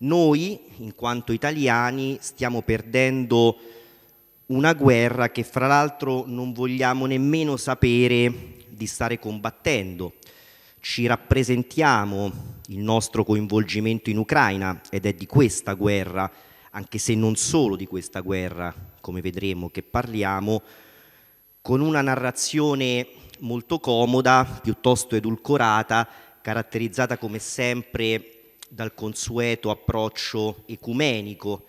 Noi, in quanto italiani, stiamo perdendo una guerra che fra l'altro non vogliamo nemmeno sapere di stare combattendo. Ci rappresentiamo il nostro coinvolgimento in Ucraina ed è di questa guerra, anche se non solo di questa guerra, come vedremo che parliamo, con una narrazione molto comoda, piuttosto edulcorata, caratterizzata come sempre dal consueto approccio ecumenico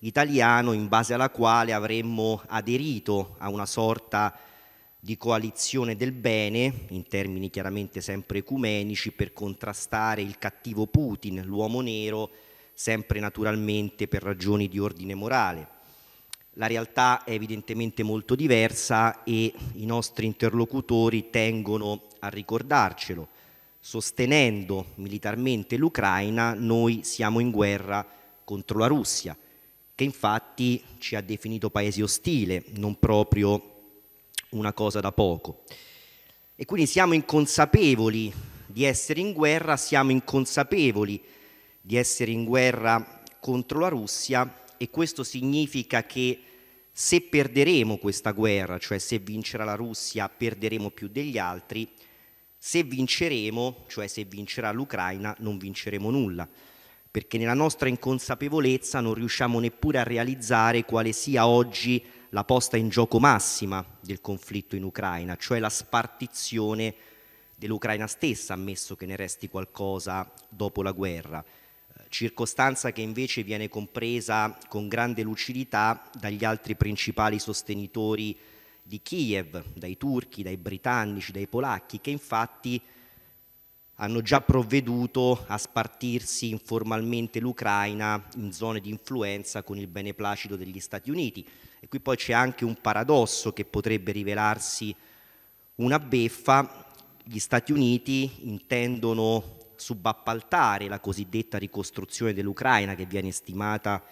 italiano in base alla quale avremmo aderito a una sorta di coalizione del bene, in termini chiaramente sempre ecumenici, per contrastare il cattivo Putin, l'uomo nero, sempre naturalmente per ragioni di ordine morale. La realtà è evidentemente molto diversa e i nostri interlocutori tengono a ricordarcelo sostenendo militarmente l'Ucraina, noi siamo in guerra contro la Russia, che infatti ci ha definito paese ostile, non proprio una cosa da poco. E quindi siamo inconsapevoli di essere in guerra, siamo inconsapevoli di essere in guerra contro la Russia e questo significa che se perderemo questa guerra, cioè se vincerà la Russia perderemo più degli altri, se vinceremo, cioè se vincerà l'Ucraina, non vinceremo nulla, perché nella nostra inconsapevolezza non riusciamo neppure a realizzare quale sia oggi la posta in gioco massima del conflitto in Ucraina, cioè la spartizione dell'Ucraina stessa, ammesso che ne resti qualcosa dopo la guerra, eh, circostanza che invece viene compresa con grande lucidità dagli altri principali sostenitori di Kiev, dai turchi, dai britannici, dai polacchi, che infatti hanno già provveduto a spartirsi informalmente l'Ucraina in zone di influenza con il beneplacito degli Stati Uniti. E qui poi c'è anche un paradosso che potrebbe rivelarsi una beffa. Gli Stati Uniti intendono subappaltare la cosiddetta ricostruzione dell'Ucraina che viene stimata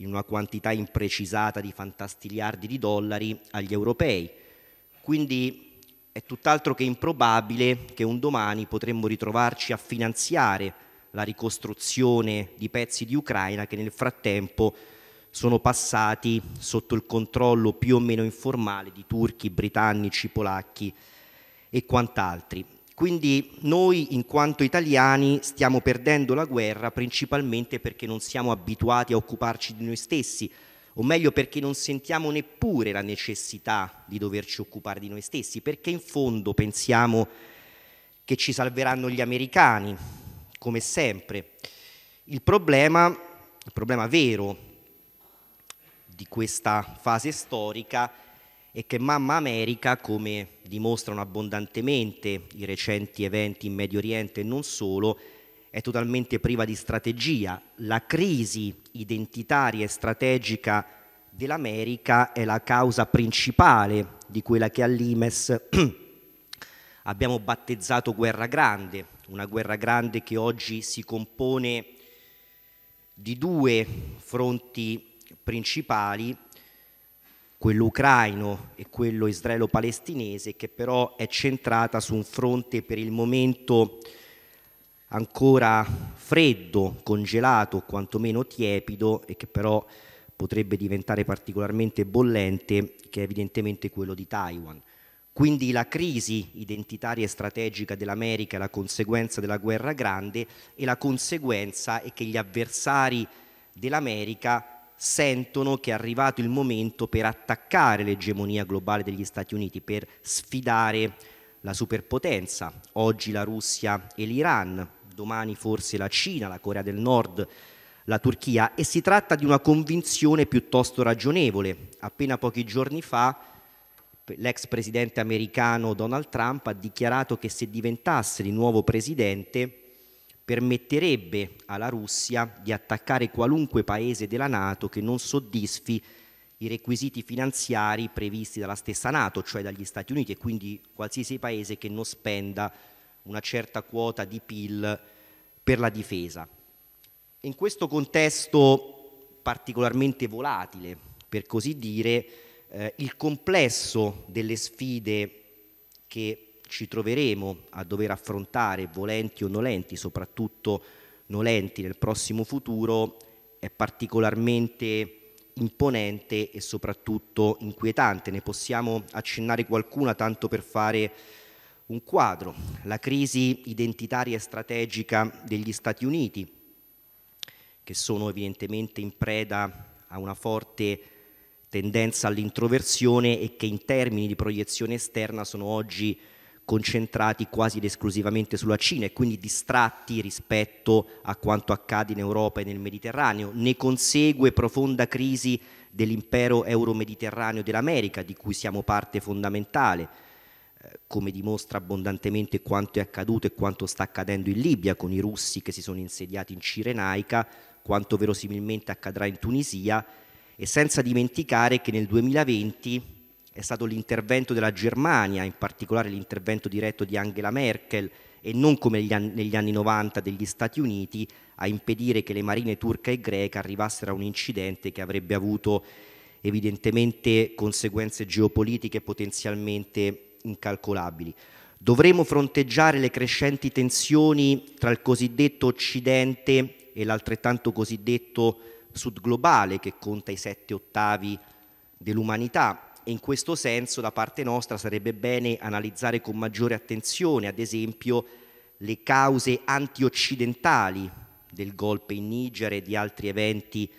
in una quantità imprecisata di fantastiliardi di dollari agli europei. Quindi è tutt'altro che improbabile che un domani potremmo ritrovarci a finanziare la ricostruzione di pezzi di Ucraina che nel frattempo sono passati sotto il controllo più o meno informale di turchi, britannici, polacchi e quant'altri. Quindi noi in quanto italiani stiamo perdendo la guerra principalmente perché non siamo abituati a occuparci di noi stessi, o meglio perché non sentiamo neppure la necessità di doverci occupare di noi stessi, perché in fondo pensiamo che ci salveranno gli americani, come sempre. Il problema, il problema vero di questa fase storica è e che Mamma America, come dimostrano abbondantemente i recenti eventi in Medio Oriente e non solo, è totalmente priva di strategia. La crisi identitaria e strategica dell'America è la causa principale di quella che all'IMES abbiamo battezzato guerra grande, una guerra grande che oggi si compone di due fronti principali quello ucraino e quello israelo-palestinese, che però è centrata su un fronte per il momento ancora freddo, congelato, quantomeno tiepido e che però potrebbe diventare particolarmente bollente, che è evidentemente quello di Taiwan. Quindi la crisi identitaria e strategica dell'America è la conseguenza della guerra grande e la conseguenza è che gli avversari dell'America sentono che è arrivato il momento per attaccare l'egemonia globale degli Stati Uniti, per sfidare la superpotenza, oggi la Russia e l'Iran, domani forse la Cina, la Corea del Nord, la Turchia e si tratta di una convinzione piuttosto ragionevole. Appena pochi giorni fa l'ex presidente americano Donald Trump ha dichiarato che se diventasse di nuovo presidente permetterebbe alla Russia di attaccare qualunque paese della Nato che non soddisfi i requisiti finanziari previsti dalla stessa Nato, cioè dagli Stati Uniti, e quindi qualsiasi paese che non spenda una certa quota di PIL per la difesa. In questo contesto particolarmente volatile, per così dire, eh, il complesso delle sfide che ci troveremo a dover affrontare, volenti o nolenti, soprattutto nolenti nel prossimo futuro, è particolarmente imponente e soprattutto inquietante. Ne possiamo accennare qualcuna tanto per fare un quadro. La crisi identitaria e strategica degli Stati Uniti, che sono evidentemente in preda a una forte tendenza all'introversione e che in termini di proiezione esterna sono oggi concentrati quasi ed esclusivamente sulla Cina e quindi distratti rispetto a quanto accade in Europa e nel Mediterraneo. Ne consegue profonda crisi dell'impero euro-mediterraneo dell'America, di cui siamo parte fondamentale, eh, come dimostra abbondantemente quanto è accaduto e quanto sta accadendo in Libia con i russi che si sono insediati in Cirenaica, quanto verosimilmente accadrà in Tunisia e senza dimenticare che nel 2020 è stato l'intervento della Germania, in particolare l'intervento diretto di Angela Merkel e non come negli anni, negli anni 90 degli Stati Uniti a impedire che le marine turca e greca arrivassero a un incidente che avrebbe avuto evidentemente conseguenze geopolitiche potenzialmente incalcolabili. Dovremo fronteggiare le crescenti tensioni tra il cosiddetto Occidente e l'altrettanto cosiddetto Sud globale che conta i sette ottavi dell'umanità e in questo senso da parte nostra sarebbe bene analizzare con maggiore attenzione, ad esempio, le cause antioccidentali del golpe in Niger e di altri eventi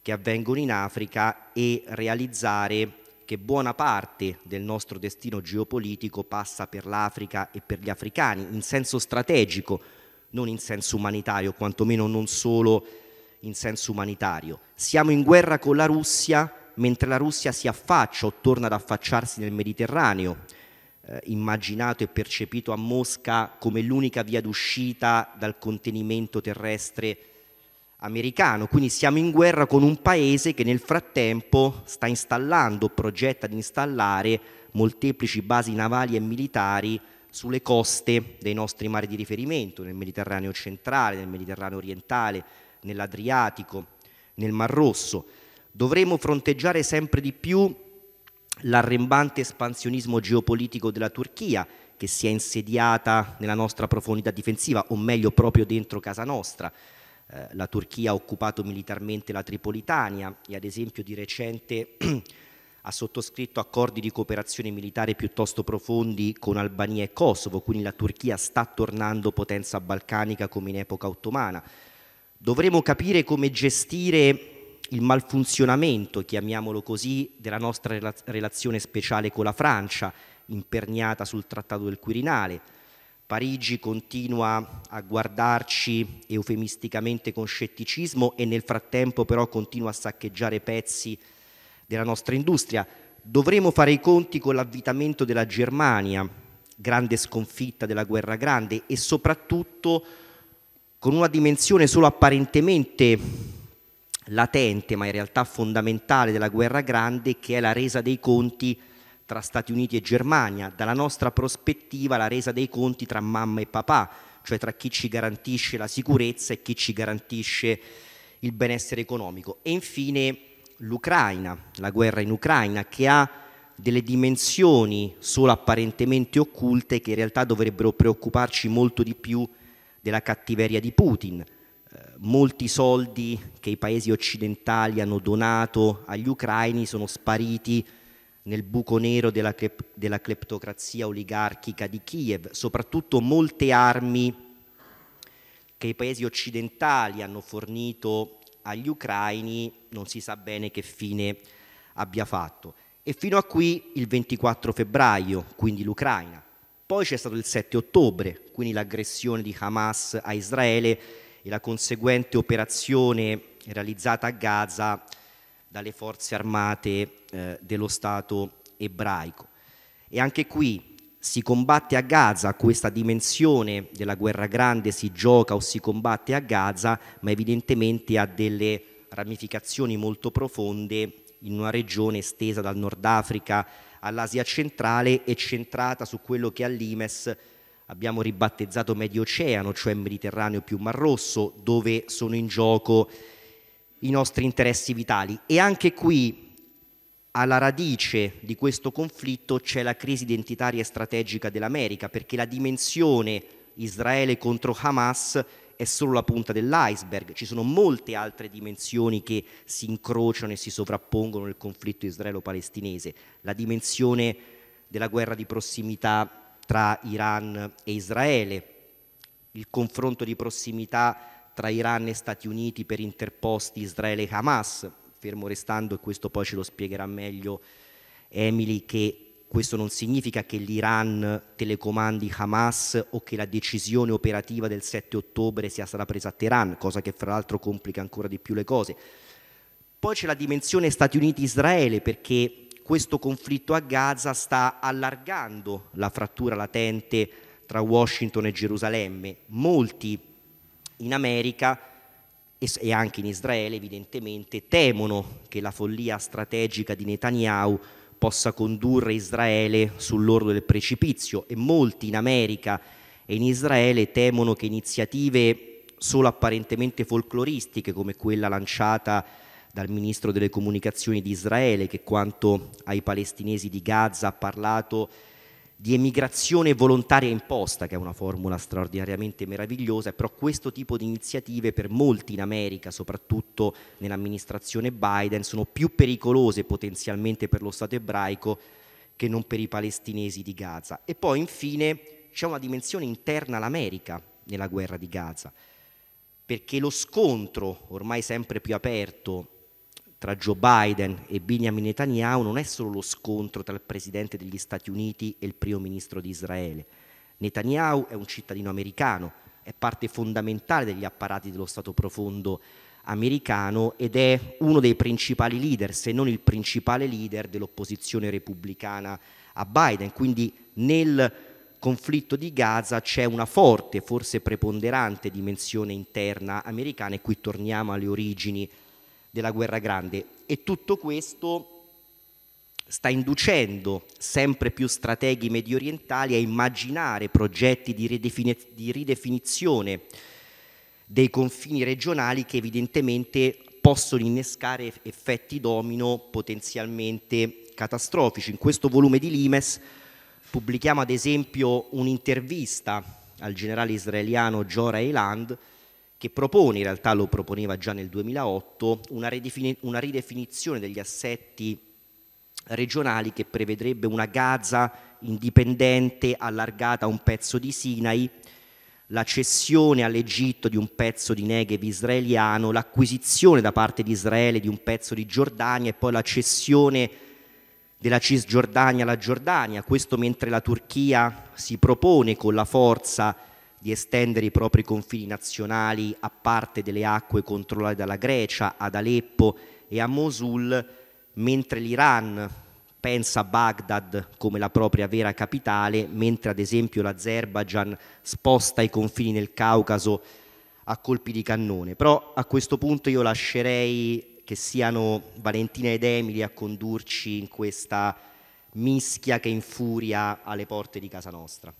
che avvengono in Africa e realizzare che buona parte del nostro destino geopolitico passa per l'Africa e per gli africani in senso strategico, non in senso umanitario, quantomeno non solo in senso umanitario. Siamo in guerra con la Russia mentre la Russia si affaccia o torna ad affacciarsi nel Mediterraneo, eh, immaginato e percepito a Mosca come l'unica via d'uscita dal contenimento terrestre americano. Quindi siamo in guerra con un paese che nel frattempo sta installando, progetta di installare molteplici basi navali e militari sulle coste dei nostri mari di riferimento, nel Mediterraneo centrale, nel Mediterraneo orientale, nell'Adriatico, nel Mar Rosso dovremo fronteggiare sempre di più l'arrembante espansionismo geopolitico della Turchia che si è insediata nella nostra profondità difensiva, o meglio proprio dentro casa nostra. Eh, la Turchia ha occupato militarmente la Tripolitania e ad esempio di recente ha sottoscritto accordi di cooperazione militare piuttosto profondi con Albania e Kosovo, quindi la Turchia sta tornando potenza balcanica come in epoca ottomana. Dovremo capire come gestire il malfunzionamento, chiamiamolo così, della nostra relazione speciale con la Francia, imperniata sul Trattato del Quirinale. Parigi continua a guardarci eufemisticamente con scetticismo e nel frattempo però continua a saccheggiare pezzi della nostra industria. Dovremo fare i conti con l'avvitamento della Germania, grande sconfitta della guerra grande e soprattutto con una dimensione solo apparentemente latente ma in realtà fondamentale della guerra grande che è la resa dei conti tra Stati Uniti e Germania, dalla nostra prospettiva la resa dei conti tra mamma e papà, cioè tra chi ci garantisce la sicurezza e chi ci garantisce il benessere economico. E infine l'Ucraina, la guerra in Ucraina, che ha delle dimensioni solo apparentemente occulte che in realtà dovrebbero preoccuparci molto di più della cattiveria di Putin. Eh, molti soldi che i paesi occidentali hanno donato agli ucraini sono spariti nel buco nero della, clep- della cleptocrazia oligarchica di Kiev, soprattutto molte armi che i paesi occidentali hanno fornito agli ucraini non si sa bene che fine abbia fatto. E fino a qui il 24 febbraio, quindi l'Ucraina. Poi c'è stato il 7 ottobre, quindi l'aggressione di Hamas a Israele e la conseguente operazione realizzata a Gaza dalle forze armate eh, dello Stato ebraico. E anche qui si combatte a Gaza, questa dimensione della guerra grande si gioca o si combatte a Gaza, ma evidentemente ha delle ramificazioni molto profonde in una regione estesa dal Nord Africa all'Asia centrale e centrata su quello che all'IMES abbiamo ribattezzato Medio Oceano, cioè Mediterraneo più Mar Rosso, dove sono in gioco i nostri interessi vitali. E anche qui, alla radice di questo conflitto, c'è la crisi identitaria e strategica dell'America, perché la dimensione Israele contro Hamas è solo la punta dell'iceberg, ci sono molte altre dimensioni che si incrociano e si sovrappongono nel conflitto israelo-palestinese, la dimensione della guerra di prossimità tra Iran e Israele, il confronto di prossimità tra Iran e Stati Uniti per interposti Israele e Hamas, fermo restando, e questo poi ce lo spiegherà meglio Emily, che questo non significa che l'Iran telecomandi Hamas o che la decisione operativa del 7 ottobre sia stata presa a Teheran, cosa che fra l'altro complica ancora di più le cose. Poi c'è la dimensione Stati Uniti-Israele, perché questo conflitto a Gaza sta allargando la frattura latente tra Washington e Gerusalemme. Molti in America e anche in Israele evidentemente temono che la follia strategica di Netanyahu possa condurre Israele sull'orlo del precipizio e molti in America e in Israele temono che iniziative solo apparentemente folcloristiche come quella lanciata dal ministro delle comunicazioni di Israele che quanto ai palestinesi di Gaza ha parlato di emigrazione volontaria imposta, che è una formula straordinariamente meravigliosa, però questo tipo di iniziative per molti in America, soprattutto nell'amministrazione Biden, sono più pericolose potenzialmente per lo Stato ebraico che non per i palestinesi di Gaza. E poi infine c'è una dimensione interna all'America nella guerra di Gaza, perché lo scontro ormai sempre più aperto tra Joe Biden e Benjamin Netanyahu non è solo lo scontro tra il presidente degli Stati Uniti e il primo ministro di Israele. Netanyahu è un cittadino americano, è parte fondamentale degli apparati dello Stato profondo americano ed è uno dei principali leader, se non il principale leader dell'opposizione repubblicana a Biden. Quindi nel conflitto di Gaza c'è una forte, forse preponderante dimensione interna americana e qui torniamo alle origini della guerra grande e tutto questo sta inducendo sempre più strateghi mediorientali a immaginare progetti di, ridefiniz- di ridefinizione dei confini regionali che evidentemente possono innescare effetti domino potenzialmente catastrofici. In questo volume di Limes pubblichiamo ad esempio un'intervista al generale israeliano Jorah Eiland che propone, in realtà lo proponeva già nel 2008, una, ridefin- una ridefinizione degli assetti regionali che prevedrebbe una Gaza indipendente allargata a un pezzo di Sinai, la cessione all'Egitto di un pezzo di Negev israeliano, l'acquisizione da parte di Israele di un pezzo di Giordania e poi la cessione della Cisgiordania alla Giordania, questo mentre la Turchia si propone con la forza di estendere i propri confini nazionali a parte delle acque controllate dalla Grecia, ad Aleppo e a Mosul, mentre l'Iran pensa a Baghdad come la propria vera capitale, mentre ad esempio l'Azerbaigian sposta i confini nel Caucaso a colpi di cannone. Però a questo punto io lascerei che siano Valentina ed Emily a condurci in questa mischia che infuria alle porte di casa nostra.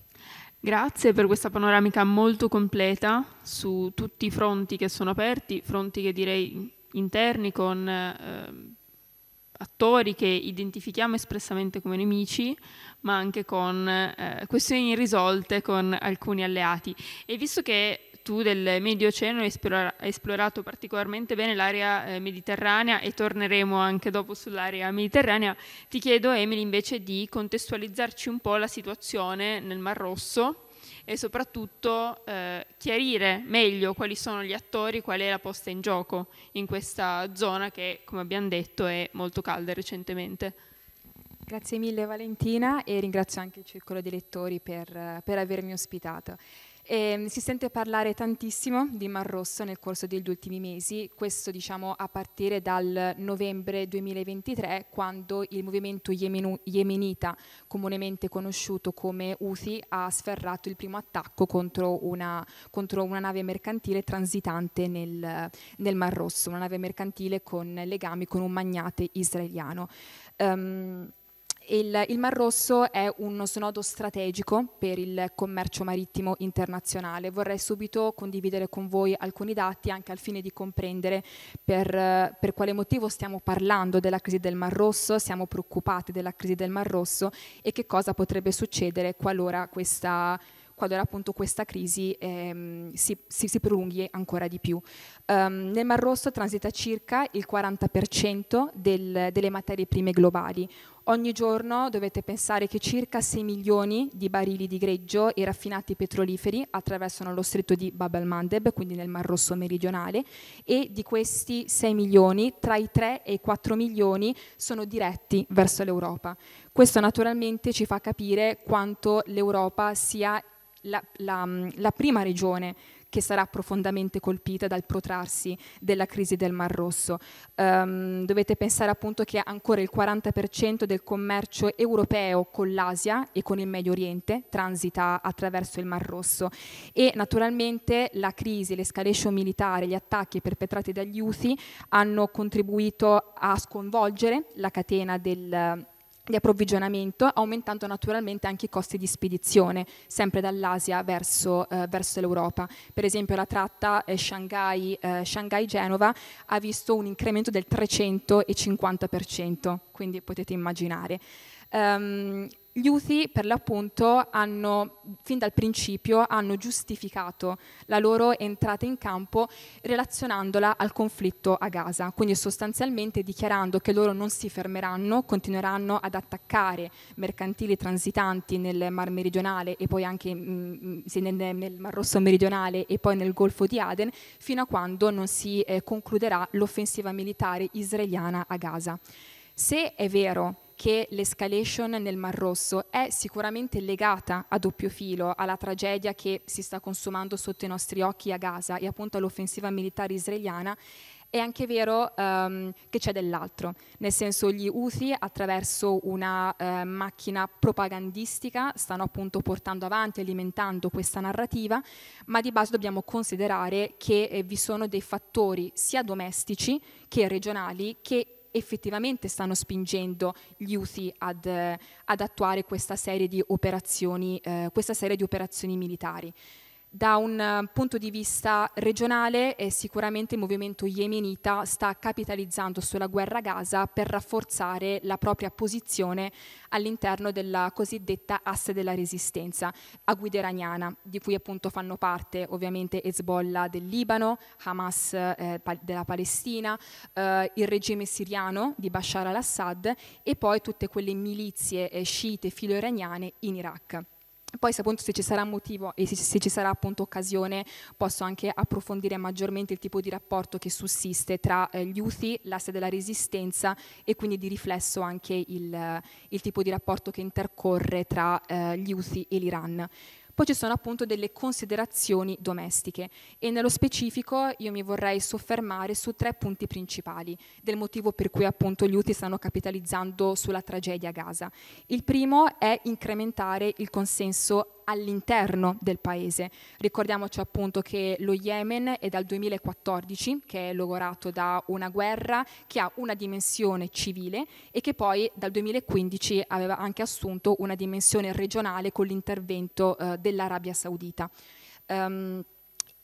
Grazie per questa panoramica molto completa su tutti i fronti che sono aperti, fronti che direi interni con eh, attori che identifichiamo espressamente come nemici, ma anche con eh, questioni irrisolte con alcuni alleati. E visto che virtù del Medio Oceano esplora, esplorato particolarmente bene l'area eh, mediterranea e torneremo anche dopo sull'area mediterranea, ti chiedo Emily invece di contestualizzarci un po' la situazione nel Mar Rosso e soprattutto eh, chiarire meglio quali sono gli attori, qual è la posta in gioco in questa zona che, come abbiamo detto, è molto calda recentemente. Grazie mille Valentina e ringrazio anche il Circolo di Lettori per, per avermi ospitato. E, ehm, si sente parlare tantissimo di Mar Rosso nel corso degli ultimi mesi, questo diciamo a partire dal novembre 2023 quando il movimento yemenu- yemenita, comunemente conosciuto come UTI, ha sferrato il primo attacco contro una, contro una nave mercantile transitante nel, nel, Mar Rosso, una nave mercantile con legami con un magnate israeliano. Um, il, il, Mar Rosso è uno snodo strategico per il commercio marittimo internazionale. Vorrei subito condividere con voi alcuni dati anche al fine di comprendere per, per quale motivo stiamo parlando della crisi del Mar Rosso, siamo preoccupati della crisi del Mar Rosso e che cosa potrebbe succedere qualora questa qualora appunto questa crisi ehm, si, si, si, prolunghi ancora di più. Um, nel Mar Rosso transita circa il 40% del, delle materie prime globali, Ogni giorno dovete pensare che circa 6 milioni di barili di greggio e raffinati petroliferi attraversano lo stretto di Bab al-Mandeb, quindi nel Mar Rosso meridionale, e di questi 6 milioni, tra i 3 e i 4 milioni sono diretti verso l'Europa. Questo naturalmente ci fa capire quanto l'Europa sia la, la, la prima regione che sarà profondamente colpita dal protrarsi della crisi del Mar Rosso. Um, dovete pensare appunto che ancora il 40% del commercio europeo con l'Asia e con il Medio Oriente transita attraverso il Mar Rosso e naturalmente la crisi, l'escalation militare, gli attacchi perpetrati dagli Houthi hanno contribuito a sconvolgere la catena del di approvvigionamento, aumentando naturalmente anche i costi di spedizione, sempre dall'Asia verso, eh, verso l'Europa. Per esempio la tratta eh, eh Shanghai-Genova ha visto un incremento del 350%, quindi potete immaginare. Um, gli UTI per l'appunto hanno, fin dal principio, hanno giustificato la loro entrata in campo relazionandola al conflitto a Gaza, quindi sostanzialmente dichiarando che loro non si fermeranno, continueranno ad attaccare mercantili transitanti nel Mar Meridionale e poi anche mh, mm, mm, nel, nel, Mar Rosso Meridionale e poi nel Golfo di Aden, fino a quando non si eh, concluderà l'offensiva militare israeliana a Gaza. Se è vero che l'escalation nel Mar Rosso è sicuramente legata a doppio filo alla tragedia che si sta consumando sotto i nostri occhi a Gaza e appunto all'offensiva militare israeliana, è anche vero um, che c'è dell'altro, nel senso gli UTI attraverso una eh, macchina propagandistica stanno appunto portando avanti, alimentando questa narrativa, ma di base dobbiamo considerare che eh, vi sono dei fattori sia domestici che regionali che effettivamente stanno spingendo gli UTI ad, eh, ad attuare questa serie di operazioni, eh, serie di operazioni militari. Da un eh, punto di vista regionale, eh, sicuramente il movimento yemenita sta capitalizzando sulla guerra a Gaza per rafforzare la propria posizione all'interno della cosiddetta asse della resistenza a guida iraniana, di cui appunto fanno parte ovviamente Hezbollah del Libano, Hamas eh, della Palestina, eh, il regime siriano di Bashar al-Assad e poi tutte quelle milizie eh, sciite filo-iraniane in Iraq. Poi se, appunto, se ci sarà motivo e se ci sarà appunto occasione posso anche approfondire maggiormente il tipo di rapporto che sussiste tra eh, gli UTI, l'asse della resistenza e quindi di riflesso anche il, il tipo di rapporto che intercorre tra eh, gli UTI e l'Iran. Poi ci sono appunto delle considerazioni domestiche e nello specifico io mi vorrei soffermare su tre punti principali del motivo per cui appunto gli UTI stanno capitalizzando sulla tragedia a Gaza. Il primo è incrementare il consenso all'interno del paese. Ricordiamoci appunto che lo Yemen è dal 2014 che è logorato da una guerra che ha una dimensione civile e che poi dal 2015 aveva anche assunto una dimensione regionale con l'intervento eh, dell'Arabia Saudita. Um,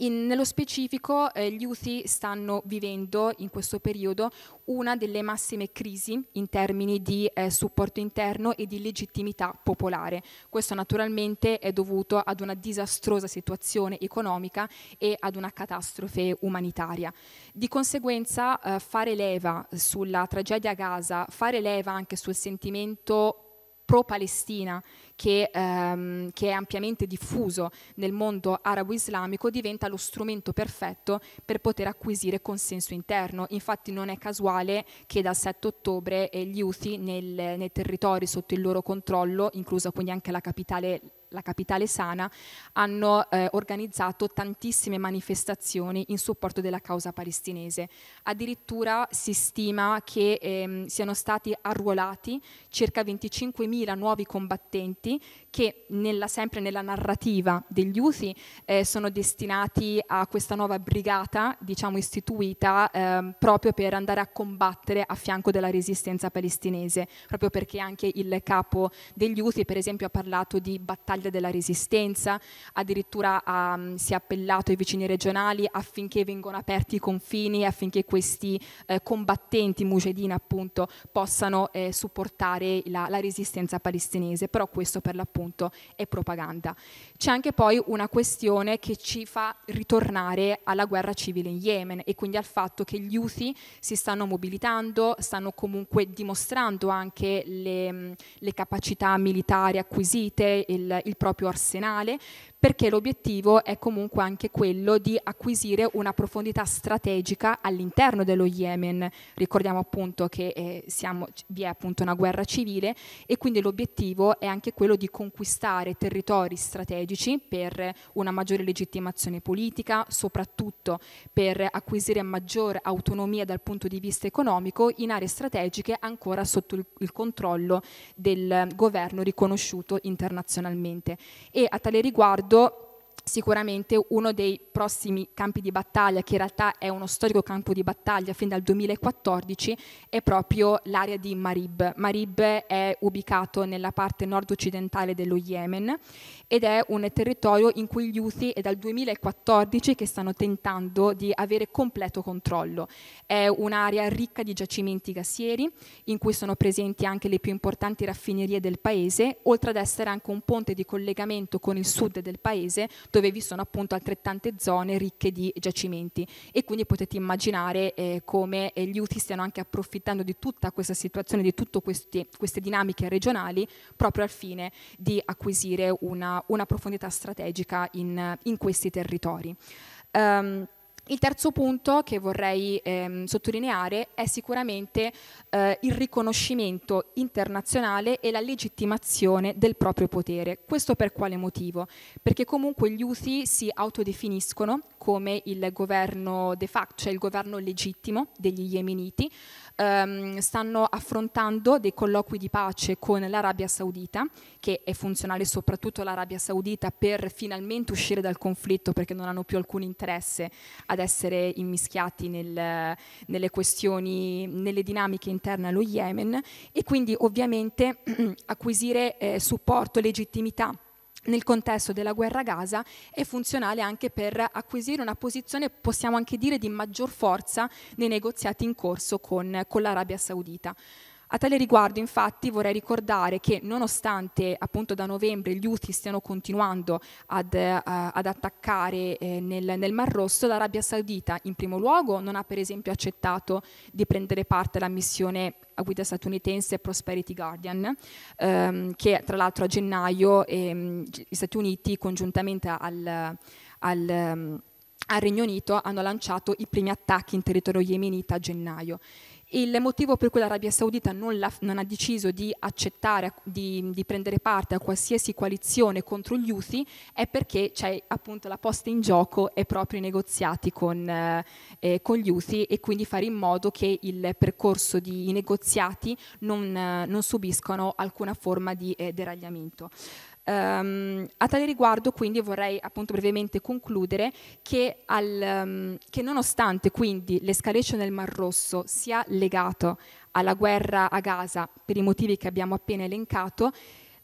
in, nello specifico eh, gli UTI stanno vivendo in questo periodo una delle massime crisi in termini di eh, supporto interno e di legittimità popolare. Questo naturalmente è dovuto ad una disastrosa situazione economica e ad una catastrofe umanitaria. Di conseguenza eh, fare leva sulla tragedia a Gaza, fare leva anche sul sentimento pro-Palestina che, ehm, che, è ampiamente diffuso nel mondo arabo-islamico diventa lo strumento perfetto per poter acquisire consenso interno. Infatti non è casuale che dal 7 ottobre eh, gli Houthi nei territori sotto il loro controllo, inclusa quindi anche la capitale la capitale sana, hanno eh, organizzato tantissime manifestazioni in supporto della causa palestinese. Addirittura si stima che ehm, siano stati arruolati circa 25.000 nuovi combattenti che nella, sempre nella narrativa degli UTI eh, sono destinati a questa nuova brigata diciamo, istituita ehm, proprio per andare a combattere a fianco della resistenza palestinese, proprio perché anche il capo degli UTI per esempio ha parlato di battaglie Calde della Resistenza, addirittura um, si è appellato ai vicini regionali affinché vengano aperti i confini, affinché questi eh, combattenti mujahideen appunto possano eh, supportare la, la, resistenza palestinese, però questo per l'appunto è propaganda. C'è anche poi una questione che ci fa ritornare alla guerra civile in Yemen e quindi al fatto che gli UTI si stanno mobilitando, stanno comunque dimostrando anche le, mm, le capacità militari acquisite, il il proprio arsenale, perché l'obiettivo è comunque anche quello di acquisire una profondità strategica all'interno dello Yemen. Ricordiamo appunto che eh, siamo, vi è appunto una guerra civile e quindi l'obiettivo è anche quello di conquistare territori strategici per una maggiore legittimazione politica, soprattutto per acquisire maggior autonomia dal punto di vista economico in aree strategiche ancora sotto il, il controllo del governo riconosciuto internazionalmente ambiente e a tale riguardo sicuramente uno dei prossimi campi di battaglia, che in realtà è uno storico campo di battaglia fin dal 2014, è proprio l'area di Marib. Marib è ubicato nella parte nord-occidentale dello Yemen ed è un territorio in cui gli UTI è dal 2014 che stanno tentando di avere completo controllo. È un'area ricca di giacimenti gassieri, in cui sono presenti anche le più importanti raffinerie del paese, oltre ad essere anche un ponte di collegamento con il sud del paese, dove dove vi sono appunto altrettante zone ricche di giacimenti e quindi potete immaginare eh, come eh, gli UTI stiano anche approfittando di tutta questa situazione, di tutte queste, queste dinamiche regionali proprio al fine di acquisire una, una profondità strategica in, in questi territori. Um, il terzo punto che vorrei ehm, sottolineare è sicuramente eh, il riconoscimento internazionale e la legittimazione del proprio potere. Questo per quale motivo? Perché comunque gli UTI si autodefiniscono come il governo de facto, cioè il governo legittimo degli Yemeniti, ehm, stanno affrontando dei colloqui di pace con l'Arabia Saudita, che è funzionale soprattutto all'Arabia Saudita per finalmente uscire dal conflitto perché non hanno più alcun interesse ad essere immischiati nel, nelle questioni, nelle dinamiche interne allo Yemen e quindi ovviamente acquisire eh, supporto, legittimità nel contesto della guerra a Gaza è funzionale anche per acquisire una posizione, possiamo anche dire, di maggior forza nei negoziati in corso con, con l'Arabia Saudita. A tale riguardo, infatti, vorrei ricordare che nonostante appunto da novembre gli UTI stiano continuando ad, uh, ad attaccare eh, nel, nel, Mar Rosso, l'Arabia Saudita in primo luogo non ha per esempio accettato di prendere parte alla missione a guida statunitense Prosperity Guardian, ehm, che tra l'altro a gennaio ehm, gli Stati Uniti congiuntamente al, al ehm, al Regno Unito hanno lanciato i primi attacchi in territorio yemenita a gennaio. Il motivo per cui l'Arabia Saudita non, la, non ha deciso di accettare, di, di, prendere parte a qualsiasi coalizione contro gli Houthi è perché c'è appunto la posta in gioco e proprio i negoziati con, eh, eh con, gli Houthi e quindi fare in modo che il percorso di negoziati non, non subiscano alcuna forma di eh, deragliamento. Um, a tale riguardo quindi vorrei appunto brevemente concludere che, al, um, che nonostante quindi l'escalation nel Mar Rosso sia legato alla guerra a Gaza per i motivi che abbiamo appena elencato,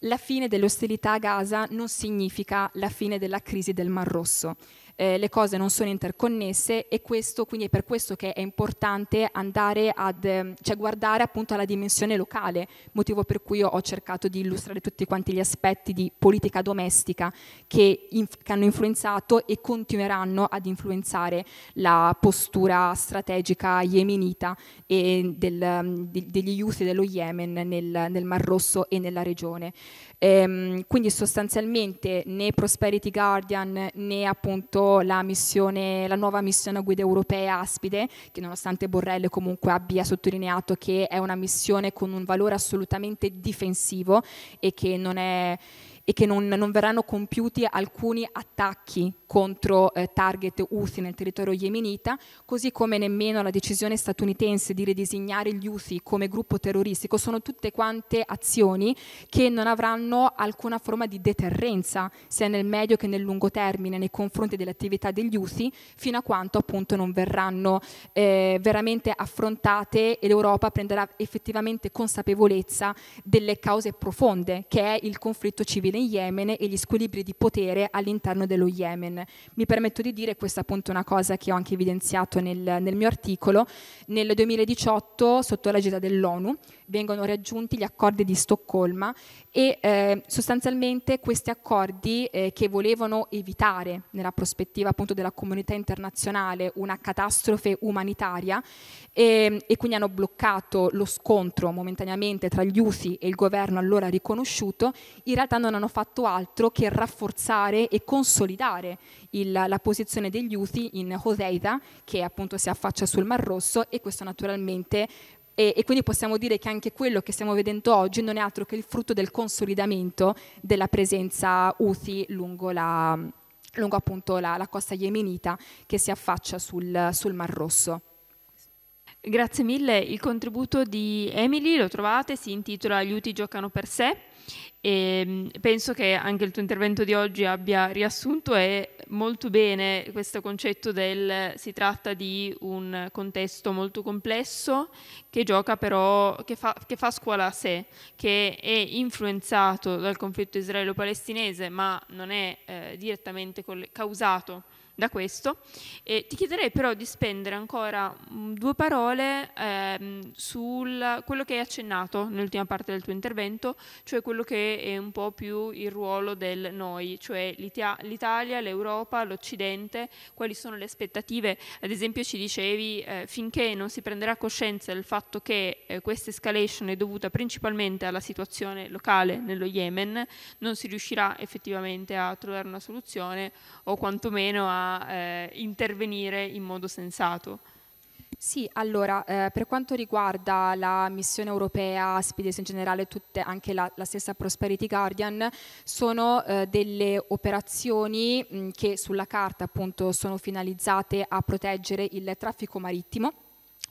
la fine delle ostilità a Gaza non significa la fine della crisi del Mar Rosso eh, le cose non sono interconnesse e questo quindi è per questo che è importante andare ad ehm, cioè guardare appunto alla dimensione locale, motivo per cui ho cercato di illustrare tutti quanti gli aspetti di politica domestica che, inf- che hanno influenzato e continueranno ad influenzare la postura strategica yemenita e del, ehm, de, degli youth dello Yemen nel, nel, Mar Rosso e nella regione. Ehm, quindi sostanzialmente né Prosperity Guardian né appunto la, missione, la nuova missione a guida europea Aspide, che nonostante Borrell comunque abbia sottolineato che è una missione con un valore assolutamente difensivo e che non è e che non, non verranno compiuti alcuni attacchi contro eh, target UTI nel territorio yemenita, così come nemmeno la decisione statunitense di ridisegnare gli UTI come gruppo terroristico, sono tutte quante azioni che non avranno alcuna forma di deterrenza, sia nel medio che nel lungo termine, nei confronti delle attività degli UTI, fino a quanto appunto non verranno eh, veramente affrontate e l'Europa prenderà effettivamente consapevolezza delle cause profonde, che è il conflitto civile in Yemen e gli squilibri di potere all'interno dello Yemen. Mi permetto di dire, questa è appunto una cosa che ho anche evidenziato nel, nel mio articolo, nel 2018 sotto l'agenda dell'ONU vengono raggiunti gli accordi di Stoccolma e eh, sostanzialmente questi accordi eh, che volevano evitare nella prospettiva appunto della comunità internazionale una catastrofe umanitaria e, ehm, e quindi hanno bloccato lo scontro momentaneamente tra gli USI e il governo allora riconosciuto, in realtà non hanno fatto altro che rafforzare e consolidare il, la posizione degli USI in Hodeida che appunto si affaccia sul Mar Rosso e questo naturalmente e, e, quindi possiamo dire che anche quello che stiamo vedendo oggi non è altro che il frutto del consolidamento della presenza UTI lungo la, lungo appunto la, la costa yemenita che si affaccia sul, sul Mar Rosso. Grazie mille, il contributo di Emily lo trovate, si intitola Gli UTI giocano per sé e ehm, penso che anche il tuo intervento di oggi abbia riassunto e molto bene questo concetto del si tratta di un contesto molto complesso che gioca però, che fa, che fa scuola a sé, che è influenzato dal conflitto israelo-palestinese ma non è eh, direttamente causato da questo. E ti chiederei però di spendere ancora mm, due parole ehm, su quello che hai accennato nell'ultima parte del tuo intervento, cioè quello che è un po' più il ruolo del noi, cioè l'Ita- l'Italia, l'Europa, l'Occidente, quali sono le aspettative. Ad esempio ci dicevi eh, finché non si prenderà coscienza del fatto che eh, questa escalation è dovuta principalmente alla situazione locale nello Yemen, non si riuscirà effettivamente a trovare una soluzione o quantomeno a eh, intervenire in modo sensato. Sì, allora, eh, per quanto riguarda la missione europea, Spides in generale, tutte, anche la, la, stessa Prosperity Guardian, sono eh, delle operazioni mh, che sulla carta appunto sono finalizzate a proteggere il traffico marittimo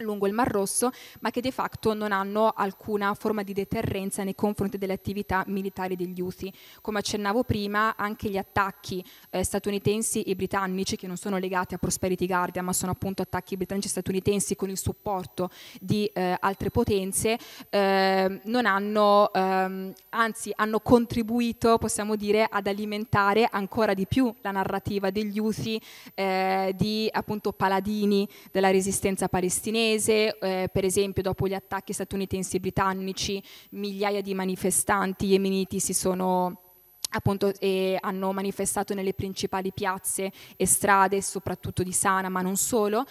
lungo il Mar Rosso, ma che di fatto non hanno alcuna forma di deterrenza nei confronti delle attività militari degli UTI. Come accennavo prima, anche gli attacchi eh, statunitensi e britannici, che non sono legati a Prosperity Guardian, ma sono appunto attacchi britannici e statunitensi con il supporto di eh, altre potenze, eh, non hanno, ehm, anzi hanno contribuito, possiamo dire, ad alimentare ancora di più la narrativa degli UTI eh, di appunto paladini della resistenza palestinese mese, eh, per esempio dopo gli attacchi statunitensi e britannici, migliaia di manifestanti yemeniti si sono appunto eh, hanno manifestato nelle principali piazze e strade, soprattutto di Sana, ma non solo.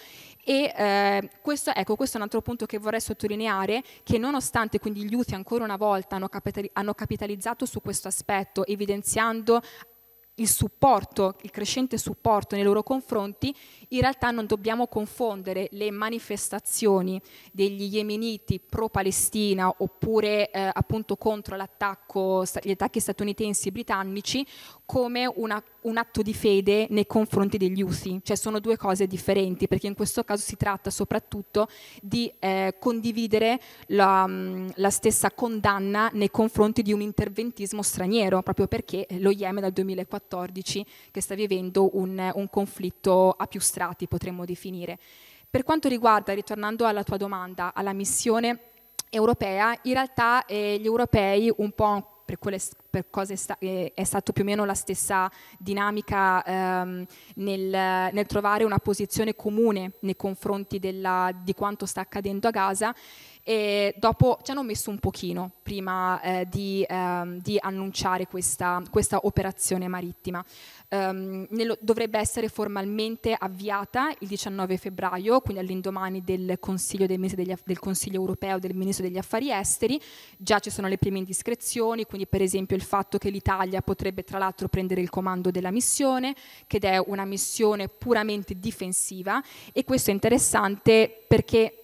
E eh, questo, ecco, questo, è un altro punto che vorrei sottolineare, che nonostante quindi gli UTI ancora una volta hanno, capitalizzato su questo aspetto, evidenziando il supporto, il crescente supporto nei loro confronti, in realtà non dobbiamo confondere le manifestazioni degli yemeniti pro-Palestina oppure eh, appunto contro l'attacco, gli attacchi statunitensi e britannici come una, un atto di fede nei confronti degli usi, cioè sono due cose differenti perché in questo caso si tratta soprattutto di eh, condividere la, mm, la, stessa condanna nei confronti di un interventismo straniero, proprio perché lo Yemen dal 2014 che sta vivendo un, un conflitto a più strati, potremmo definire. Per quanto riguarda, ritornando alla tua domanda, alla missione europea, in realtà eh, gli europei un po' per, quelle, per cose sta, eh, è, è stata più o meno la stessa dinamica ehm, nel, nel, trovare una posizione comune nei confronti della, di quanto sta accadendo a Gaza e dopo ci hanno messo un pochino prima eh, di, ehm, di, annunciare questa, questa operazione marittima. Um, nello, dovrebbe essere formalmente avviata il 19 febbraio, quindi all'indomani del Consiglio, del, degli, del Consiglio europeo del Ministro degli Affari Esteri. Già ci sono le prime indiscrezioni, quindi per esempio il fatto che l'Italia potrebbe tra l'altro prendere il comando della missione, che è una missione puramente difensiva e questo è interessante perché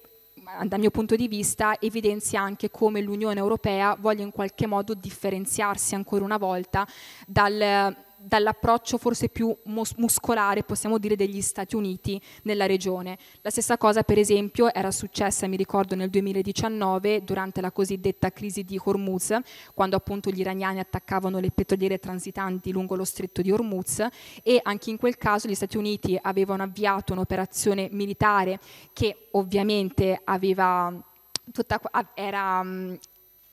dal mio punto di vista evidenzia anche come l'Unione Europea voglia in qualche modo differenziarsi ancora una volta dal dall'approccio forse più mos- muscolare, possiamo dire, degli Stati Uniti nella regione. La stessa cosa, per esempio, era successa, mi ricordo, nel 2019, durante la cosiddetta crisi di Hormuz, quando appunto gli iraniani attaccavano le petroliere transitanti lungo lo stretto di Hormuz e anche in quel caso gli Stati Uniti avevano avviato un'operazione militare che ovviamente aveva Tutta, era,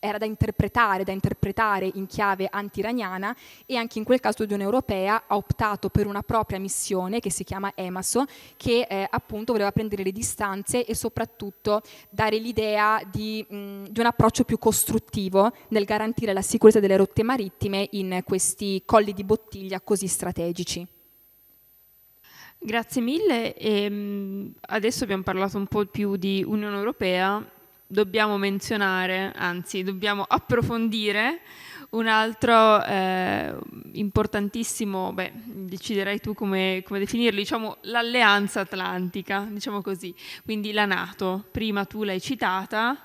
era da interpretare, da interpretare in chiave anti-iraniana e anche in quel caso l'Unione Europea ha optato per una propria missione che si chiama EMASO che eh, appunto voleva prendere le distanze e soprattutto dare l'idea di, mh, di un approccio più costruttivo nel garantire la sicurezza delle rotte marittime in questi colli di bottiglia così strategici. Grazie mille. E adesso abbiamo parlato un po' più di Unione Europea dobbiamo menzionare, anzi dobbiamo approfondire un altro eh, importantissimo, beh, deciderai tu come, come definirlo, diciamo l'alleanza atlantica, diciamo così, quindi la Nato, prima tu l'hai citata,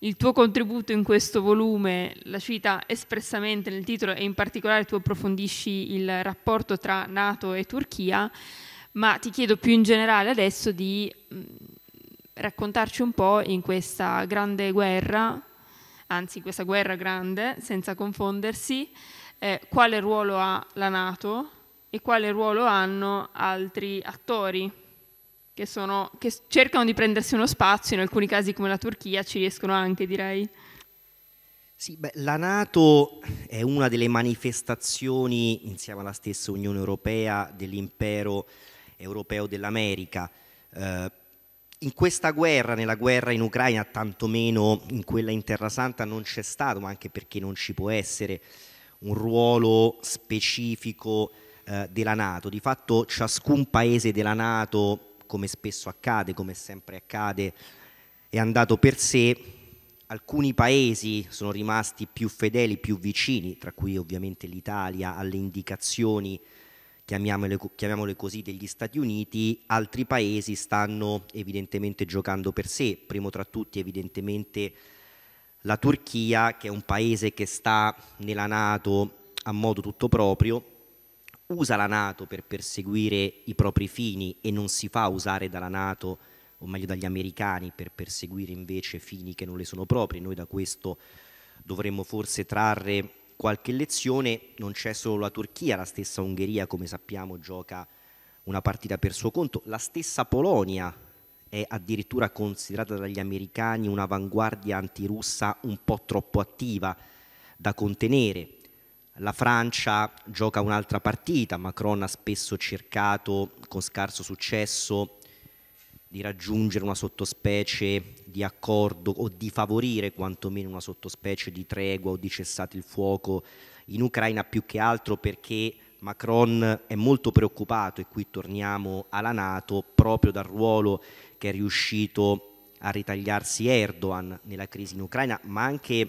il tuo contributo in questo volume la cita espressamente nel titolo e in particolare tu approfondisci il rapporto tra Nato e Turchia, ma ti chiedo più in generale adesso di mm, raccontarci un po' in questa grande guerra, anzi questa guerra grande, senza confondersi, eh, quale ruolo ha la Nato e quale ruolo hanno altri attori che, sono, che cercano di prendersi uno spazio, in alcuni casi come la Turchia ci riescono anche direi. Sì, beh, la Nato è una delle manifestazioni, insieme alla stessa Unione Europea, dell'impero europeo dell'America. Eh, in questa guerra, nella guerra in Ucraina, tantomeno in quella in Terra Santa, non c'è stato, ma anche perché non ci può essere un ruolo specifico eh, della Nato. Di fatto ciascun paese della Nato, come spesso accade, come sempre accade, è andato per sé. Alcuni paesi sono rimasti più fedeli, più vicini, tra cui ovviamente l'Italia, alle indicazioni eh, chiamiamole, chiamiamole così, degli Stati Uniti, altri paesi stanno evidentemente giocando per sé, primo tra tutti evidentemente la Turchia, che è un paese che sta nella Nato a modo tutto proprio, usa la Nato per perseguire i propri fini e non si fa usare dalla Nato, o meglio dagli americani, per perseguire invece fini che non le sono propri. Noi da questo dovremmo forse trarre qualche lezione, non c'è solo la Turchia, la stessa Ungheria come sappiamo gioca una partita per suo conto, la stessa Polonia è addirittura considerata dagli americani un'avanguardia antirussa un po' troppo attiva da contenere. La Francia gioca un'altra partita, Macron ha spesso cercato con scarso successo di raggiungere una sottospecie di accordo o di favorire quantomeno una sottospecie di tregua o di cessate il fuoco in Ucraina più che altro perché Macron è molto preoccupato, e qui torniamo alla Nato, proprio dal ruolo che è riuscito a ritagliarsi Erdogan nella crisi in Ucraina, ma anche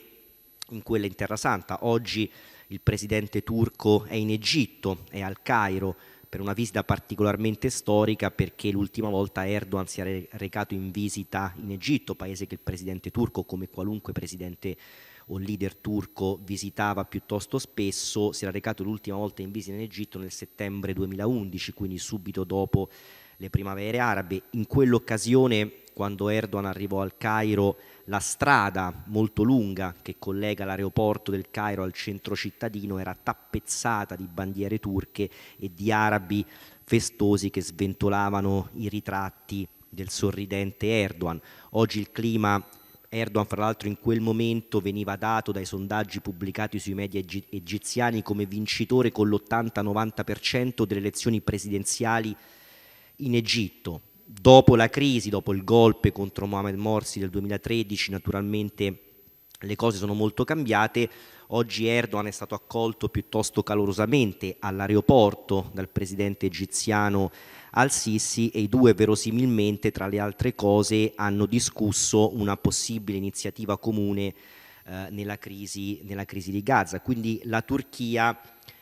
in quella in Terra Santa. Oggi il presidente turco è in Egitto, è al Cairo per una visita particolarmente storica perché l'ultima volta Erdogan si era recato in visita in Egitto, paese che il presidente turco, come qualunque presidente o leader turco, visitava piuttosto spesso, si era recato l'ultima volta in visita in Egitto nel settembre 2011, quindi subito dopo le primavere arabe. In quell'occasione, quando Erdogan arrivò al Cairo, la strada molto lunga che collega l'aeroporto del Cairo al centro cittadino era tappezzata di bandiere turche e di arabi festosi che sventolavano i ritratti del sorridente Erdogan. Oggi il clima Erdogan, fra l'altro, in quel momento veniva dato dai sondaggi pubblicati sui media egiziani come vincitore con l'80-90% delle elezioni presidenziali in Egitto dopo la crisi, dopo il golpe contro Mohamed Morsi del 2013, naturalmente le cose sono molto cambiate. Oggi Erdogan è stato accolto piuttosto calorosamente all'aeroporto dal presidente egiziano al-Sisi e i due verosimilmente, tra le altre cose, hanno discusso una possibile iniziativa comune eh, nella, crisi, nella crisi di Gaza. Quindi la Turchia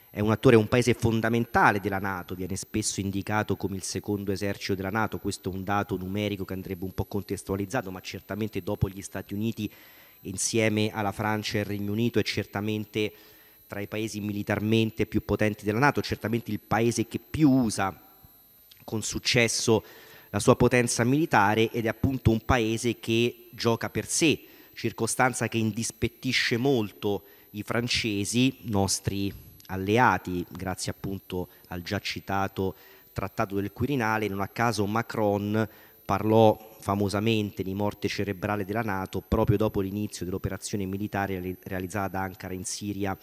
è un attore, è un paese fondamentale della Nato, viene spesso indicato come il secondo esercito della Nato, questo è un dato numerico che andrebbe un po' contestualizzato, ma certamente dopo gli Stati Uniti insieme alla Francia e al Regno Unito è certamente tra i paesi militarmente più potenti della Nato, certamente il paese che più usa con successo la sua potenza militare ed è appunto un paese che gioca per sé, circostanza che indispettisce molto i francesi, nostri alleati, grazie appunto al già citato trattato del Quirinale, non a caso Macron parlò famosamente di morte cerebrale della Nato proprio dopo l'inizio dell'operazione militare realizzata da Ankara in Siria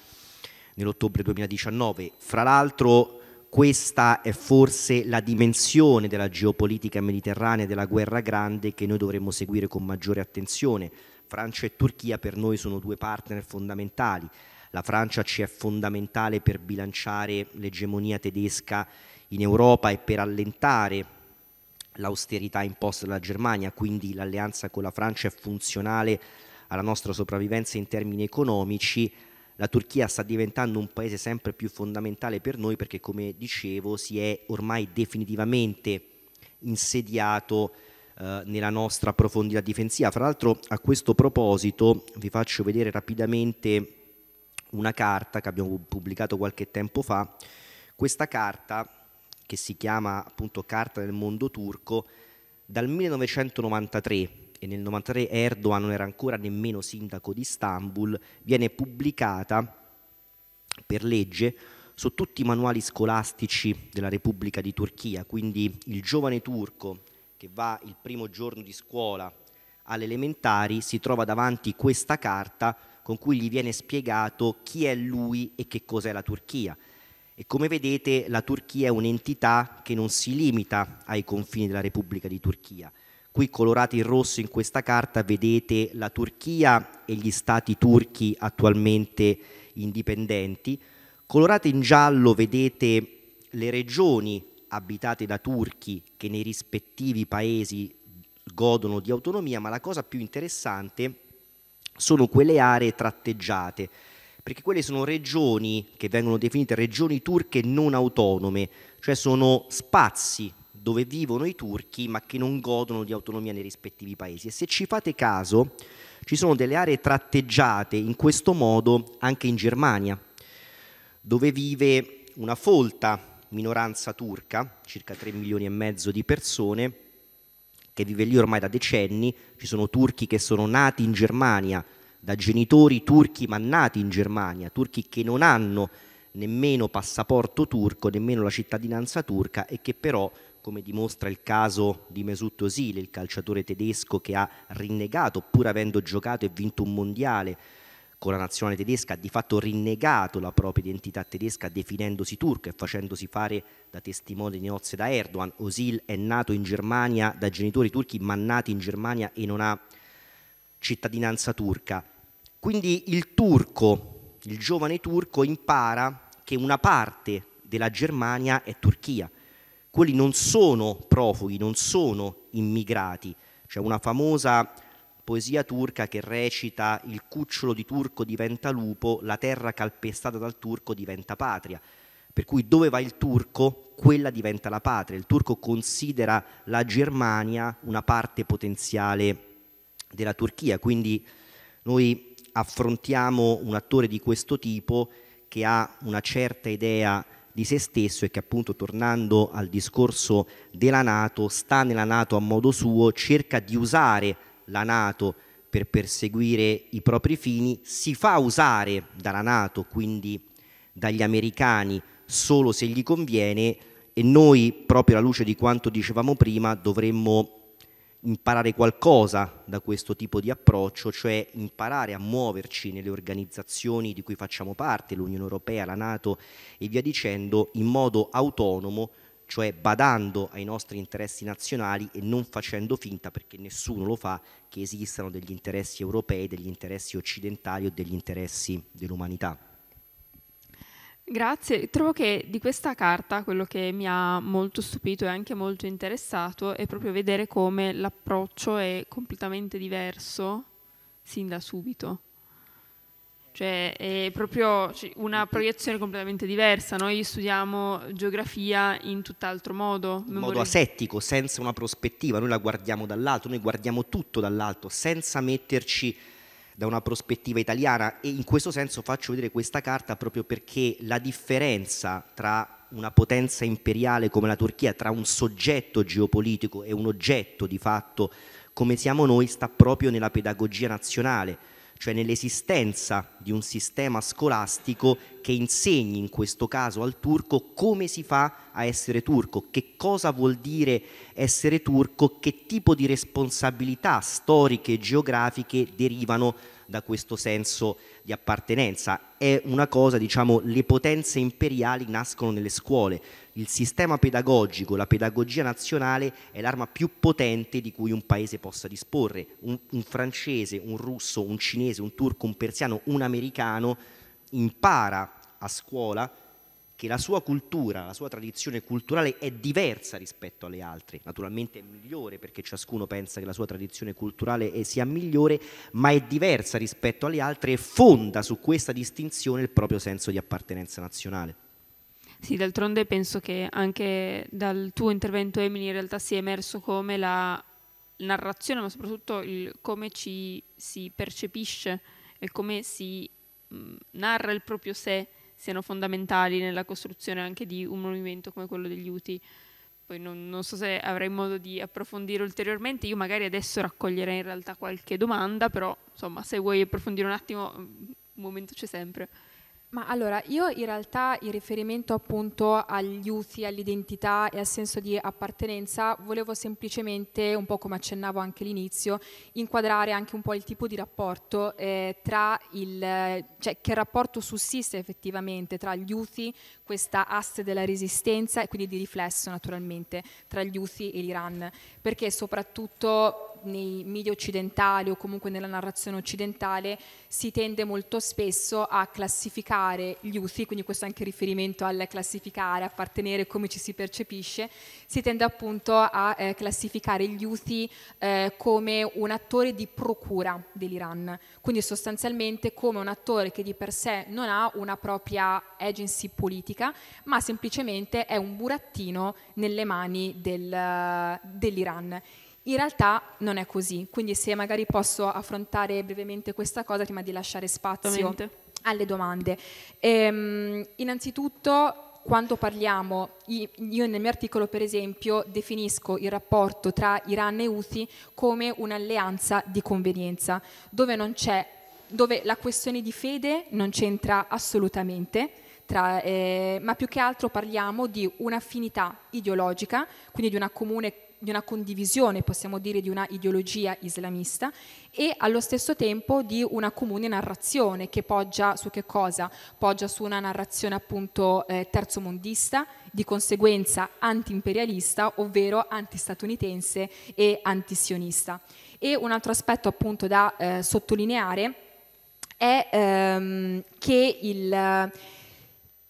nell'ottobre 2019. Fra l'altro questa è forse la dimensione della geopolitica mediterranea della guerra grande che noi dovremmo seguire con maggiore attenzione. Francia e Turchia per noi sono due partner fondamentali la Francia ci è fondamentale per bilanciare l'egemonia tedesca in Europa e per allentare l'austerità imposta dalla Germania, quindi l'alleanza con la Francia è funzionale alla nostra sopravvivenza in termini economici. La Turchia sta diventando un paese sempre più fondamentale per noi perché, come dicevo, si è ormai definitivamente insediato eh, nella nostra profondità difensiva. Fra l'altro, a questo proposito, vi faccio vedere rapidamente una carta che abbiamo pubblicato qualche tempo fa. Questa carta, che si chiama appunto Carta del mondo turco, dal 1993 e nel 1993 Erdogan non era ancora nemmeno sindaco di Istanbul, viene pubblicata per legge su tutti i manuali scolastici della Repubblica di Turchia, quindi il giovane turco che va il primo giorno di scuola alle elementari si trova davanti questa carta con cui gli viene spiegato chi è lui e che cos'è la Turchia. E come vedete la Turchia è un'entità che non si limita ai confini della Repubblica di Turchia. Qui colorati in rosso in questa carta vedete la Turchia e gli stati turchi attualmente indipendenti. Colorate in giallo vedete le regioni abitate da turchi che nei rispettivi paesi godono di autonomia, ma la cosa più interessante è sono quelle aree tratteggiate, perché quelle sono regioni che vengono definite regioni turche non autonome, cioè sono spazi dove vivono i turchi ma che non godono di autonomia nei rispettivi paesi. E se ci fate caso, ci sono delle aree tratteggiate in questo modo anche in Germania, dove vive una folta minoranza turca, circa 3 milioni e mezzo di persone, che vive lì ormai da decenni, ci sono turchi che sono nati in Germania, da genitori turchi ma nati in Germania, turchi che non hanno nemmeno passaporto turco, nemmeno la cittadinanza turca e che però, come dimostra il caso di Mesut Özil, il calciatore tedesco che ha rinnegato pur avendo giocato e vinto un mondiale con la nazionale tedesca ha di fatto rinnegato la propria identità tedesca definendosi turco e facendosi fare da testimone di nozze da Erdogan. Osil è nato in Germania da genitori turchi ma nati in Germania e non ha cittadinanza turca. Quindi il turco, il giovane turco impara che una parte della Germania è Turchia. Quelli non sono profughi, non sono immigrati. C'è una famosa poesia turca che recita il cucciolo di turco diventa lupo, la terra calpestata dal turco diventa patria. Per cui dove va il turco, quella diventa la patria. Il turco considera la Germania una parte potenziale della Turchia, quindi noi affrontiamo un attore di questo tipo che ha una certa idea di se stesso e che appunto tornando al discorso della Nato, sta nella Nato a modo suo, cerca di usare la Nato per perseguire i propri fini, si fa usare dalla Nato, quindi dagli americani, solo se gli conviene e noi, proprio alla luce di quanto dicevamo prima, dovremmo imparare qualcosa da questo tipo di approccio, cioè imparare a muoverci nelle organizzazioni di cui facciamo parte, l'Unione Europea, la Nato e via dicendo, in modo autonomo cioè badando ai nostri interessi nazionali e non facendo finta, perché nessuno lo fa, che esistano degli interessi europei, degli interessi occidentali o degli interessi dell'umanità. Grazie, trovo che di questa carta quello che mi ha molto stupito e anche molto interessato è proprio vedere come l'approccio è completamente diverso sin da subito cioè è proprio una proiezione completamente diversa, noi studiamo geografia in tutt'altro modo. In modo asettico, senza una prospettiva, noi la guardiamo dall'alto, noi guardiamo tutto dall'alto, senza metterci da una prospettiva italiana e in questo senso faccio vedere questa carta proprio perché la differenza tra una potenza imperiale come la Turchia, tra un soggetto geopolitico e un oggetto di fatto come siamo noi, sta proprio nella pedagogia nazionale cioè nell'esistenza di un sistema scolastico che insegni in questo caso al turco come si fa a essere turco, che cosa vuol dire essere turco, che tipo di responsabilità storiche e geografiche derivano da questo senso di appartenenza. È una cosa, diciamo, le potenze imperiali nascono nelle scuole. Il sistema pedagogico, la pedagogia nazionale è l'arma più potente di cui un paese possa disporre. Un, un francese, un russo, un cinese, un turco, un persiano, un americano impara a scuola che la sua cultura, la sua tradizione culturale è diversa rispetto alle altre, naturalmente è migliore perché ciascuno pensa che la sua tradizione culturale sia migliore, ma è diversa rispetto alle altre e fonda su questa distinzione il proprio senso di appartenenza nazionale. Sì, d'altronde penso che anche dal tuo intervento Emily in realtà sia emerso come la narrazione, ma soprattutto il, come ci si percepisce e come si mh, narra il proprio sé siano fondamentali nella costruzione anche di un movimento come quello degli UTI. Poi non, non so se avrei modo di approfondire ulteriormente, io magari adesso raccoglierei in realtà qualche domanda, però insomma se vuoi approfondire un attimo, mm, un momento c'è sempre. Ma allora, io in realtà in riferimento appunto agli usi, all'identità e al senso di appartenenza, volevo semplicemente, un po' come accennavo anche all'inizio, inquadrare anche un po' il tipo di rapporto eh, tra il, cioè che rapporto sussiste effettivamente tra gli usi, questa asse della resistenza e quindi di riflesso naturalmente tra gli usi e l'Iran, perché soprattutto nei media occidentali o comunque nella narrazione occidentale si tende molto spesso a classificare gli UTI, quindi questo è anche riferimento al classificare, appartenere, come ci si percepisce, si tende appunto a eh, classificare gli UTI eh, come un attore di procura dell'Iran, quindi sostanzialmente come un attore che di per sé non ha una propria agency politica, ma semplicemente è un burattino nelle mani del, dell'Iran. In realtà non è così, quindi se magari posso affrontare brevemente questa cosa prima di lasciare spazio alle domande. Ehm, innanzitutto quando parliamo, io nel mio articolo per esempio definisco il rapporto tra Iran e Houthi come un'alleanza di convenienza, dove, dove la questione di fede non c'entra assolutamente, tra, eh, ma più che altro parliamo di un'affinità ideologica, quindi di una comune di una condivisione, possiamo dire, di una ideologia islamista e allo stesso tempo di una comune narrazione che poggia su che cosa? Poggia su una narrazione appunto eh, terzomondista, di conseguenza antiimperialista, ovvero antistatunitense e antisionista. E un altro aspetto appunto da eh, sottolineare è ehm, che il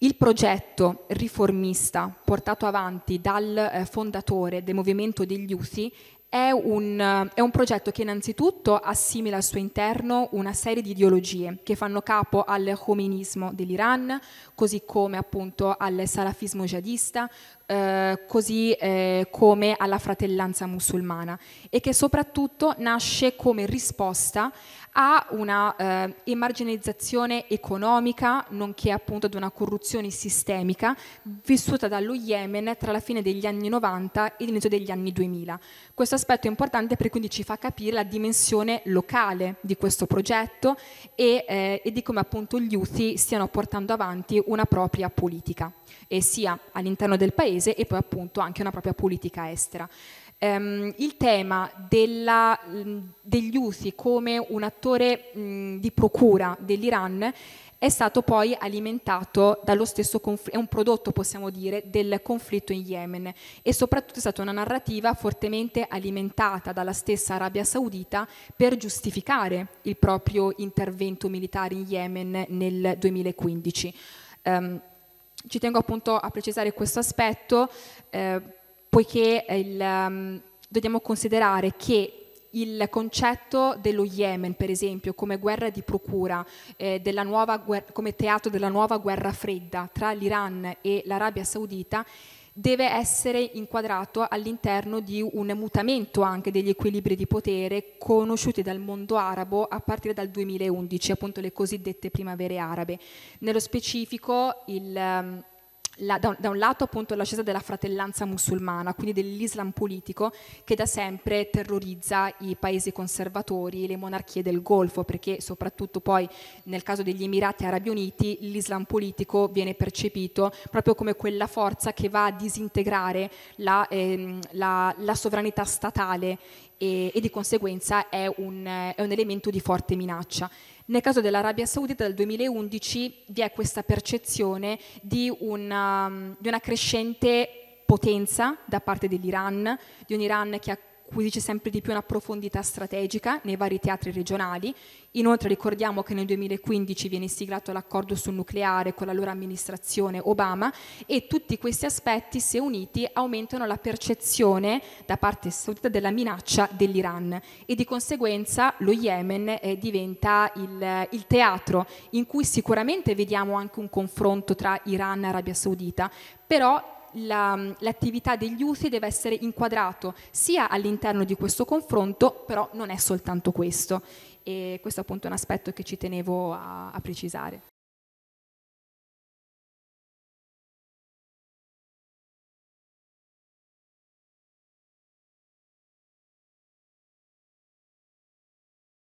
il progetto riformista portato avanti dal eh, fondatore del movimento degli Usi è un, è un, progetto che innanzitutto assimila al suo interno una serie di ideologie che fanno capo al hominismo dell'Iran, così come appunto al salafismo jihadista, eh, così eh, come alla fratellanza musulmana e che soprattutto nasce come risposta a una eh, emarginalizzazione economica, nonché appunto ad una corruzione sistemica vissuta dallo Yemen tra la fine degli anni 90 e l'inizio degli anni 2000. Questo aspetto è importante perché quindi ci fa capire la dimensione locale di questo progetto e, eh, e di come appunto gli UTI stiano portando avanti una propria politica e sia all'interno del paese paese e poi appunto anche una propria politica estera. Um, il tema della, degli USI come un attore mh, di procura dell'Iran è stato poi alimentato dallo stesso conflitto, è un prodotto possiamo dire, del conflitto in Yemen e soprattutto è stata una narrativa fortemente alimentata dalla stessa Arabia Saudita per giustificare il proprio intervento militare in Yemen nel 2015. Um, ehm, ci tengo appunto a precisare questo aspetto eh, poiché eh, il, um, dobbiamo considerare che il concetto dello Yemen, per esempio, come guerra di procura, eh, guerra, come teatro della nuova guerra fredda tra l'Iran e l'Arabia Saudita, deve essere inquadrato all'interno di un mutamento anche degli equilibri di potere conosciuti dal mondo arabo a partire dal 2011, appunto le cosiddette primavere arabe. Nello specifico il ehm, la, da, un, da, un, lato appunto l'ascesa della fratellanza musulmana, quindi dell'Islam politico che da sempre terrorizza i paesi conservatori, le monarchie del Golfo, perché soprattutto poi nel caso degli Emirati Arabi Uniti l'Islam politico viene percepito proprio come quella forza che va a disintegrare la, ehm, la, la sovranità statale e, e, di conseguenza è un, è un elemento di forte minaccia. Nel caso dell'Arabia Saudita dal 2011 vi è questa percezione di una, um, di una crescente potenza da parte dell'Iran, di un Iran che ha acquisisce sempre di più una profondità strategica nei vari teatri regionali. Inoltre ricordiamo che nel 2015 viene siglato l'accordo sul nucleare con l'allora amministrazione Obama e tutti questi aspetti, se uniti, aumentano la percezione da parte saudita della minaccia dell'Iran e di conseguenza lo Yemen eh, diventa il, il teatro in cui sicuramente vediamo anche un confronto tra Iran e Arabia Saudita, però la, l'attività degli usi deve essere inquadrato sia all'interno di questo confronto, però non è soltanto questo. E questo appunto è un aspetto che ci tenevo a, a precisare.